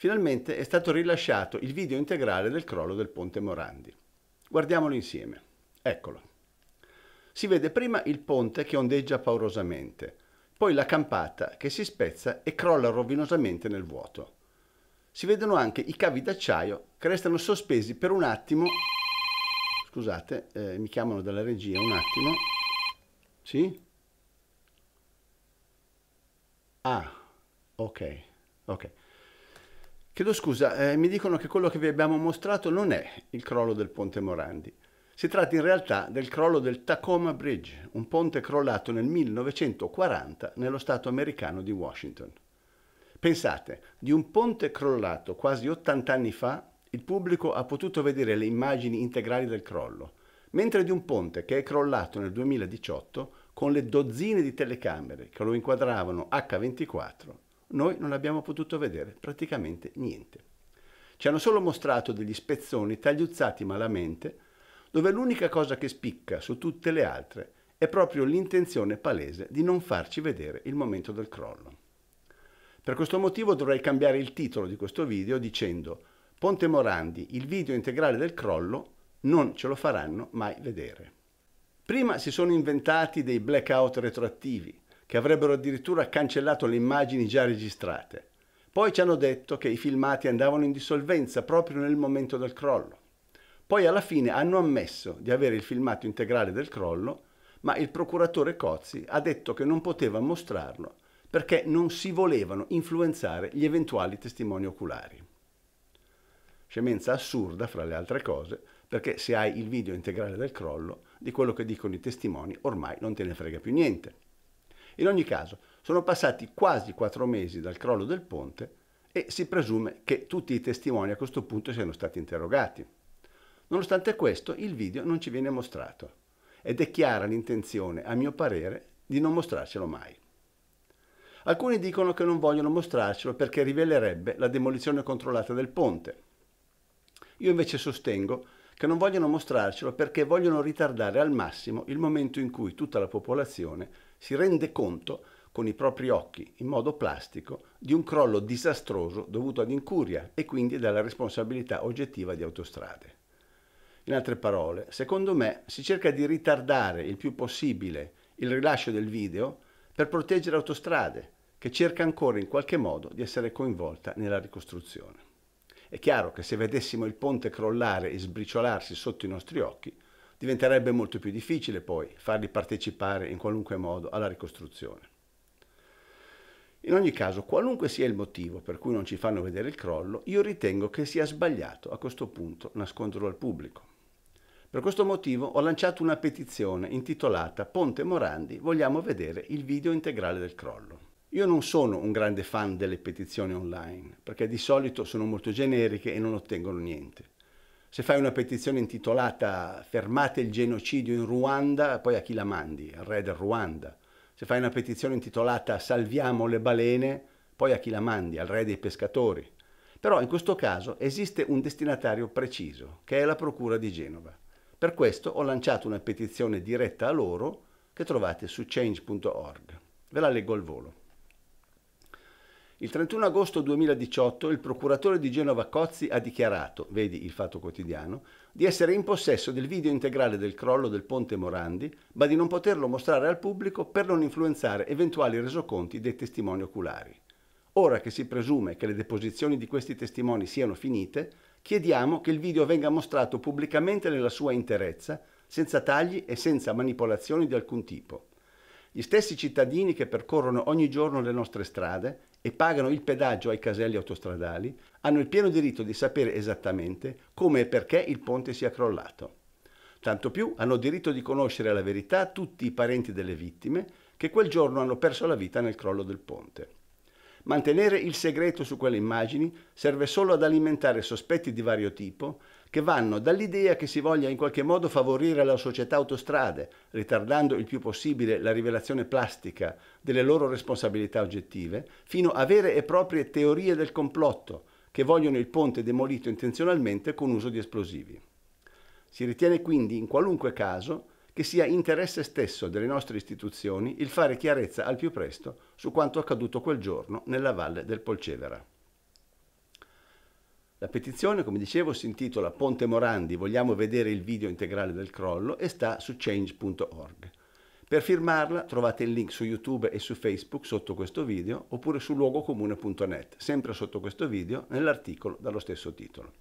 finalmente è stato rilasciato il video integrale del crollo del ponte Morandi. Guardiamolo insieme. Eccolo. Si vede prima il ponte che ondeggia paurosamente, poi la campata che si spezza e crolla rovinosamente nel vuoto. Si vedono anche i cavi d'acciaio che restano sospesi per un attimo. Scusate, eh, mi chiamano dalla regia un attimo. Sì? Ah, ok, ok. Chiedo scusa, eh, mi dicono che quello che vi abbiamo mostrato non è il crollo del ponte Morandi. Si tratta in realtà del crollo del Tacoma Bridge, un ponte crollato nel 1940 nello stato americano di Washington. Pensate, di un ponte crollato quasi 80 anni fa, il pubblico ha potuto vedere le immagini integrali del crollo, mentre di un ponte che è crollato nel 2018 con le dozzine di telecamere che lo inquadravano H24 noi non abbiamo potuto vedere praticamente niente. Ci hanno solo mostrato degli spezzoni tagliuzzati malamente, dove l'unica cosa che spicca su tutte le altre è proprio l'intenzione palese di non farci vedere il momento del crollo. Per questo motivo dovrei cambiare il titolo di questo video dicendo Ponte Morandi, il video integrale del crollo, non ce lo faranno mai vedere. Prima si sono inventati dei blackout retroattivi, che avrebbero addirittura cancellato le immagini già registrate. Poi ci hanno detto che i filmati andavano in dissolvenza proprio nel momento del crollo. Poi alla fine hanno ammesso di avere il filmato integrale del crollo, ma il procuratore Cozzi ha detto che non poteva mostrarlo perché non si volevano influenzare gli eventuali testimoni oculari. Scemenza assurda, fra le altre cose, perché se hai il video integrale del crollo, di quello che dicono i testimoni ormai non te ne frega più niente. In ogni caso, sono passati quasi quattro mesi dal crollo del ponte e si presume che tutti i testimoni a questo punto siano stati interrogati. Nonostante questo, il video non ci viene mostrato ed è chiara l'intenzione, a mio parere, di non mostrarcelo mai. Alcuni dicono che non vogliono mostrarcelo perché rivelerebbe la demolizione controllata del ponte. Io invece sostengo che non vogliono mostrarcelo perché vogliono ritardare al massimo il momento in cui tutta la popolazione si rende conto con i propri occhi, in modo plastico, di un crollo disastroso dovuto ad incuria e quindi dalla responsabilità oggettiva di autostrade. In altre parole, secondo me si cerca di ritardare il più possibile il rilascio del video per proteggere autostrade, che cerca ancora in qualche modo di essere coinvolta nella ricostruzione. È chiaro che se vedessimo il ponte crollare e sbriciolarsi sotto i nostri occhi, diventerebbe molto più difficile poi farli partecipare in qualunque modo alla ricostruzione. In ogni caso, qualunque sia il motivo per cui non ci fanno vedere il crollo, io ritengo che sia sbagliato a questo punto nasconderlo al pubblico. Per questo motivo ho lanciato una petizione intitolata Ponte Morandi vogliamo vedere il video integrale del crollo. Io non sono un grande fan delle petizioni online, perché di solito sono molto generiche e non ottengono niente. Se fai una petizione intitolata Fermate il genocidio in Ruanda, poi a chi la mandi? Al re del Ruanda. Se fai una petizione intitolata Salviamo le balene, poi a chi la mandi? Al re dei pescatori. Però in questo caso esiste un destinatario preciso, che è la Procura di Genova. Per questo ho lanciato una petizione diretta a loro che trovate su change.org. Ve la leggo al volo. Il 31 agosto 2018 il procuratore di Genova Cozzi ha dichiarato, vedi il fatto quotidiano, di essere in possesso del video integrale del crollo del ponte Morandi, ma di non poterlo mostrare al pubblico per non influenzare eventuali resoconti dei testimoni oculari. Ora che si presume che le deposizioni di questi testimoni siano finite, chiediamo che il video venga mostrato pubblicamente nella sua interezza, senza tagli e senza manipolazioni di alcun tipo gli stessi cittadini che percorrono ogni giorno le nostre strade e pagano il pedaggio ai caselli autostradali hanno il pieno diritto di sapere esattamente come e perché il ponte sia crollato. Tanto più hanno diritto di conoscere la verità tutti i parenti delle vittime che quel giorno hanno perso la vita nel crollo del ponte. Mantenere il segreto su quelle immagini serve solo ad alimentare sospetti di vario tipo che vanno dall'idea che si voglia in qualche modo favorire la società autostrade, ritardando il più possibile la rivelazione plastica delle loro responsabilità oggettive, fino a vere e proprie teorie del complotto, che vogliono il ponte demolito intenzionalmente con uso di esplosivi. Si ritiene quindi, in qualunque caso, che sia interesse stesso delle nostre istituzioni il fare chiarezza al più presto su quanto accaduto quel giorno nella valle del Polcevera. La petizione, come dicevo, si intitola Ponte Morandi, vogliamo vedere il video integrale del crollo e sta su change.org. Per firmarla trovate il link su YouTube e su Facebook sotto questo video oppure su luogocomune.net, sempre sotto questo video, nell'articolo dallo stesso titolo.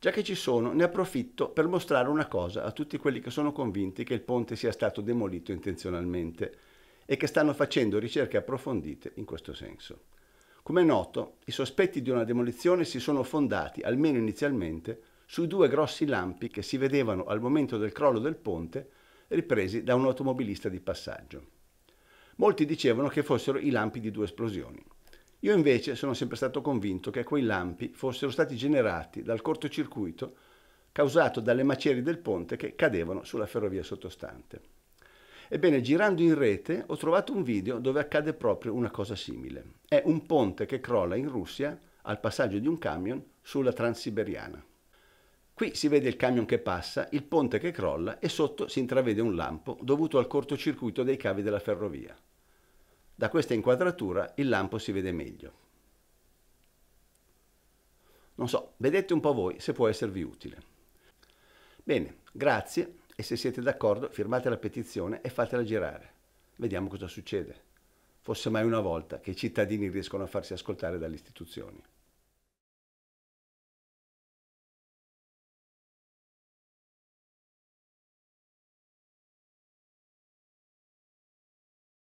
Già che ci sono, ne approfitto per mostrare una cosa a tutti quelli che sono convinti che il ponte sia stato demolito intenzionalmente e che stanno facendo ricerche approfondite in questo senso. Come è noto, i sospetti di una demolizione si sono fondati, almeno inizialmente, sui due grossi lampi che si vedevano al momento del crollo del ponte, ripresi da un automobilista di passaggio. Molti dicevano che fossero i lampi di due esplosioni. Io invece sono sempre stato convinto che quei lampi fossero stati generati dal cortocircuito causato dalle macerie del ponte che cadevano sulla ferrovia sottostante. Ebbene, girando in rete ho trovato un video dove accade proprio una cosa simile. È un ponte che crolla in Russia al passaggio di un camion sulla Transiberiana. Qui si vede il camion che passa, il ponte che crolla e sotto si intravede un lampo dovuto al cortocircuito dei cavi della ferrovia. Da questa inquadratura il lampo si vede meglio. Non so, vedete un po' voi se può esservi utile. Bene, grazie e se siete d'accordo firmate la petizione e fatela girare. Vediamo cosa succede. Fosse mai una volta che i cittadini riescono a farsi ascoltare dalle istituzioni.